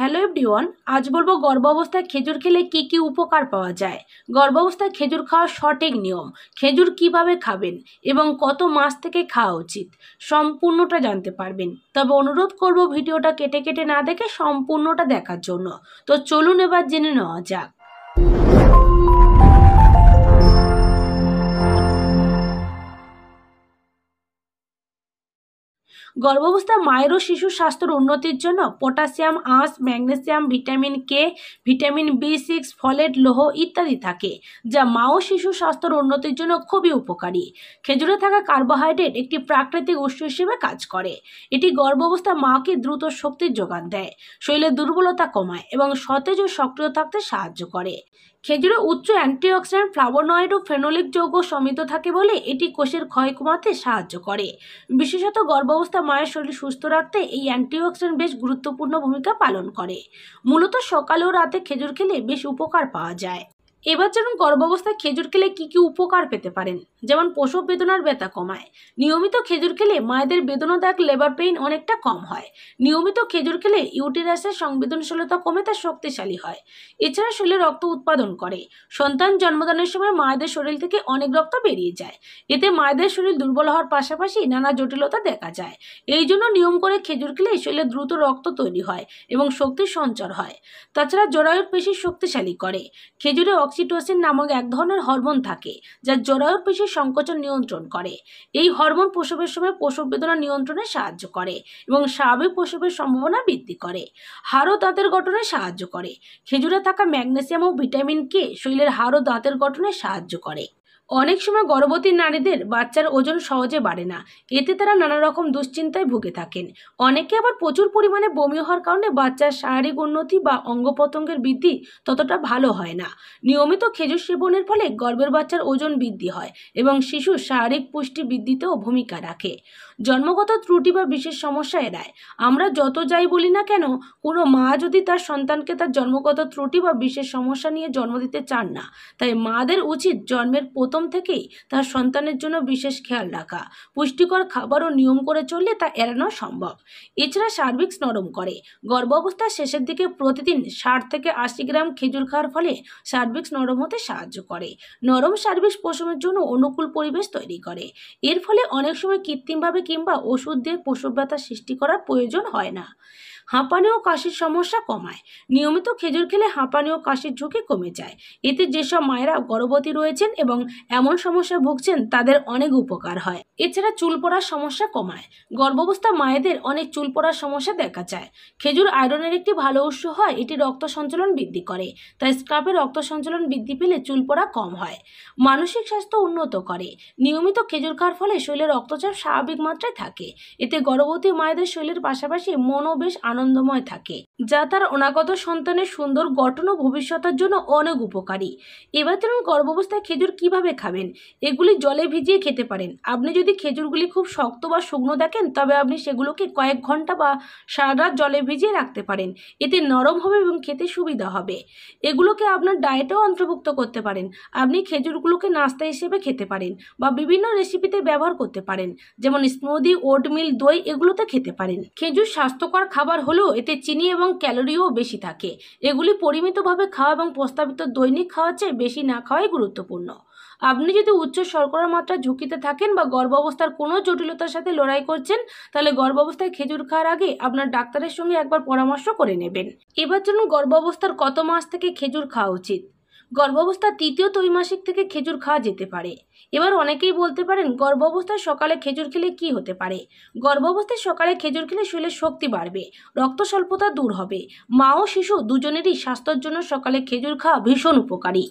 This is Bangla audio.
হ্যালো এভরিওয়ান আজ বলবো গর্ভাবস্থায় খেজুর খেলে কি কি উপকার পাওয়া যায় গর্ভাবস্থায় খেজুর খাওয়ার সঠিক নিয়ম খেজুর কিভাবে খাবেন এবং কত মাস থেকে খাওয়া উচিত সম্পূর্ণটা জানতে পারবেন তবে অনুরোধ করব ভিডিওটা কেটে কেটে না দেখে সম্পূর্ণটা দেখার জন্য তো চলুন এবার জেনে নেওয়া যাক গর্ভাবস্থায় মায়ের ও শিশুর স্বাস্থ্যের উন্নতির জন্য পটাশিয়াম আঁশ magnesium vitamin K vitamin B six folate লোহ ইত্যাদি থাকে যা মা ও শিশুর স্বাস্থ্যের উন্নতির জন্য খুবই উপকারী খেজুরে থাকা কার্বোহাইড্রেট একটি প্রাকৃতিক উৎস হিসেবে কাজ করে এটি গর্ভাবস্থায় মাকে দ্রুত শক্তির যোগান দেয় শরীরের দুর্বলতা কমায় এবং সতেজ ও সক্রিয় থাকতে সাহায্য করে খেজুরে উচ্চ অ্যান্টিঅক্সিডেন্ট ফ্লাভোনয়েড ও ফেনোলিক যৌগ সমিত থাকে বলে এটি কোষের ক্ষয় কমাতে সাহায্য করে বিশেষত গর্ভাবস্থা মায়ের শরীর সুস্থ রাখতে এই অ্যান্টিঅক্সিডেন্ট বেশ গুরুত্বপূর্ণ ভূমিকা পালন করে মূলত সকালে ও রাতে খেজুর খেলে বেশ উপকার পাওয়া যায় এবার যেমন গর্ভাবস্থায় খেজুর খেলে কি কি উপকার পেতে পারেন যেমন প্রসব বেদনার ব্যথা কমায় নিয়মিত খেজুর খেলে মায়েদের বেদনাদায়ক লেবার পেইন অনেকটা কম হয় নিয়মিত খেজুর খেলে ইউটেরাসের সংবেদনশীলতা কমে তা শক্তিশালী হয় এছাড়া শরীরে রক্ত উৎপাদন করে সন্তান জন্মদানের সময় মায়েদের শরীর থেকে অনেক রক্ত বেরিয়ে যায় এতে মায়েদের শরীর দুর্বল হওয়ার পাশাপাশি নানা জটিলতা দেখা যায় এই জন্য নিয়ম করে খেজুর খেলে শরীরে দ্রুত রক্ত তৈরি হয় এবং শক্তির সঞ্চার হয় তাছাড়া জরায়ুর পেশি শক্তিশালী করে খেজুরে অক্সিটোসিন নামক এক ধরনের হরমোন থাকে যা জরায়ুর পেশির সংকোচন নিয়ন্ত্রণ করে এই হরমোন প্রসবের সময় প্রসব বেদনা নিয়ন্ত্রণে সাহায্য করে এবং স্বাভাবিক প্রসবের সম্ভাবনা বৃদ্ধি করে হাড়ও দাঁতের গঠনে সাহায্য করে খেজুরে থাকা ম্যাগনেসিয়াম ও ভিটামিন কে শরীরের হাড় ও দাঁতের গঠনে সাহায্য করে অনেক সময় গর্ভবতী নারীদের বাচ্চার ওজন সহজে বাড়ে না এতে তারা নানা রকম দুশ্চিন্তায় ভুগে থাকেন অনেকে আবার প্রচুর পরিমাণে বমি হওয়ার কারণে বাচ্চার শারীরিক উন্নতি বা অঙ্গপতঙ্গের বৃদ্ধি ততটা ভালো হয় না নিয়মিত খেজুর সেবনের ফলে গর্ভের বাচ্চার ওজন বৃদ্ধি হয় এবং শিশু শারীরিক পুষ্টি বৃদ্ধিতেও ভূমিকা রাখে জন্মগত ত্রুটি বা বিশেষ সমস্যা এড়ায় আমরা যত যাই বলি না কেন কোনো মা যদি তার সন্তানকে তার জন্মগত ত্রুটি বা বিশেষ সমস্যা নিয়ে জন্ম দিতে চান না তাই মাদের উচিত জন্মের প্রথম প্রথম থেকেই তার সন্তানের জন্য বিশেষ খেয়াল রাখা পুষ্টিকর খাবার ও নিয়ম করে চললে তা এড়ানো সম্ভব এছাড়া সার্ভিক্স নরম করে গর্ভাবস্থার শেষের দিকে প্রতিদিন ষাট থেকে আশি গ্রাম খেজুর খাওয়ার ফলে সার্ভিক্স নরম হতে সাহায্য করে নরম সার্ভিক্স পশমের জন্য অনুকূল পরিবেশ তৈরি করে এর ফলে অনেক সময় কৃত্রিমভাবে কিংবা ওষুধ দিয়ে প্রসব ব্যথা সৃষ্টি করার প্রয়োজন হয় না হাঁপানি ও কাশির সমস্যা কমায় নিয়মিত খেজুর খেলে হাঁপানি ও কাশির ঝুঁকি কমে যায় এতে যেসব মায়েরা গর্ভবতী রয়েছেন এবং এমন সমস্যা ভুগছেন তাদের অনেক উপকার হয় এছাড়া চুল পড়ার সমস্যা কমায় গর্ভাবস্থা মায়েদের অনেক চুল পড়ার সমস্যা দেখা যায় খেজুর আয়রনের একটি ভালো উৎস হয় এটি রক্ত সঞ্চালন বৃদ্ধি করে তাই স্ক্রাপে রক্ত সঞ্চালন বৃদ্ধি পেলে চুল পড়া কম হয় মানসিক স্বাস্থ্য উন্নত করে নিয়মিত খেজুর খাওয়ার ফলে শরীরে রক্তচাপ স্বাভাবিক মাত্রায় থাকে এতে গর্ভবতী মায়েদের শরীরের পাশাপাশি মনও বেশ আনন্দময় থাকে যা তার অনাগত সন্তানের সুন্দর গঠন ও ভবিষ্যতের জন্য অনেক উপকারী এবার চলুন গর্ভাবস্থায় খেজুর কিভাবে খাবেন এগুলি জলে ভিজিয়ে খেতে পারেন আপনি যদি খেজুরগুলি খুব শক্ত বা শুকনো দেখেন তবে আপনি সেগুলোকে কয়েক ঘন্টা বা সারা রাত জলে ভিজিয়ে রাখতে পারেন এতে নরম হবে এবং খেতে সুবিধা হবে এগুলোকে আপনার ডায়েটেও অন্তর্ভুক্ত করতে পারেন আপনি খেজুরগুলোকে নাস্তা হিসেবে খেতে পারেন বা বিভিন্ন রেসিপিতে ব্যবহার করতে পারেন যেমন স্মুদি ওটমিল দই এগুলোতে খেতে পারেন খেজুর স্বাস্থ্যকর খাবার হলেও এতে চিনি এবং ক্যালোরিও বেশি থাকে এগুলি পরিমিতভাবে খাওয়া এবং প্রস্তাবিত দৈনিক খাওয়ার চেয়ে বেশি না খাওয়াই গুরুত্বপূর্ণ আপনি যদি উচ্চ শর্করার মাত্রা ঝুঁকিতে থাকেন বা গর্ভাবস্থার কোনো জটিলতার সাথে লড়াই করছেন তাহলে গর্ভাবস্থায় খেজুর খাওয়ার আগে আপনার ডাক্তারের সঙ্গে একবার পরামর্শ করে নেবেন এবার জন্য গর্ভাবস্থার কত মাস থেকে খেজুর খাওয়া উচিত গর্ভাবস্থার তৃতীয় ত্রৈমাসিক থেকে খেজুর খাওয়া যেতে পারে এবার অনেকেই বলতে পারেন গর্ভাবস্থায় সকালে খেজুর খেলে কি হতে পারে গর্ভাবস্থায় সকালে খেজুর খেলে শরীরের শক্তি বাড়বে রক্ত স্বল্পতা দূর হবে মা ও শিশু দুজনেরই স্বাস্থ্যের জন্য সকালে খেজুর খাওয়া ভীষণ উপকারী